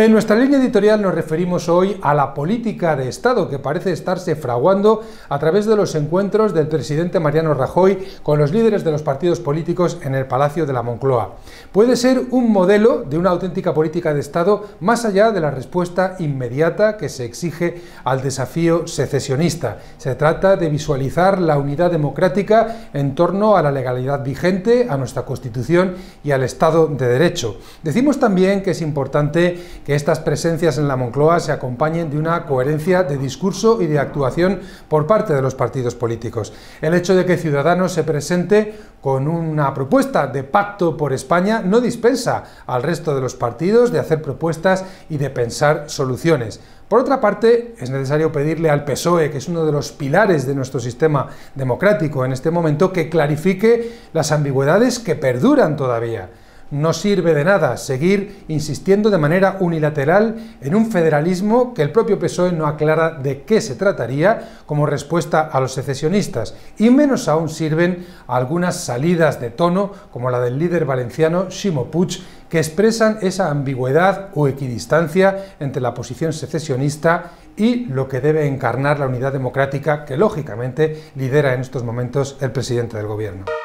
En nuestra línea editorial nos referimos hoy a la política de Estado que parece estarse fraguando a través de los encuentros del presidente Mariano Rajoy con los líderes de los partidos políticos en el Palacio de la Moncloa. Puede ser un modelo de una auténtica política de Estado más allá de la respuesta inmediata que se exige al desafío secesionista. Se trata de visualizar la unidad democrática en torno a la legalidad vigente, a nuestra Constitución y al Estado de Derecho. Decimos también que es importante que estas presencias en la Moncloa se acompañen de una coherencia de discurso y de actuación por parte de los partidos políticos. El hecho de que Ciudadanos se presente con una propuesta de pacto por España no dispensa al resto de los partidos de hacer propuestas y de pensar soluciones. Por otra parte, es necesario pedirle al PSOE, que es uno de los pilares de nuestro sistema democrático en este momento, que clarifique las ambigüedades que perduran todavía. No sirve de nada seguir insistiendo de manera unilateral en un federalismo que el propio PSOE no aclara de qué se trataría como respuesta a los secesionistas, y menos aún sirven algunas salidas de tono como la del líder valenciano Shimo Puig, que expresan esa ambigüedad o equidistancia entre la posición secesionista y lo que debe encarnar la unidad democrática que lógicamente lidera en estos momentos el presidente del gobierno.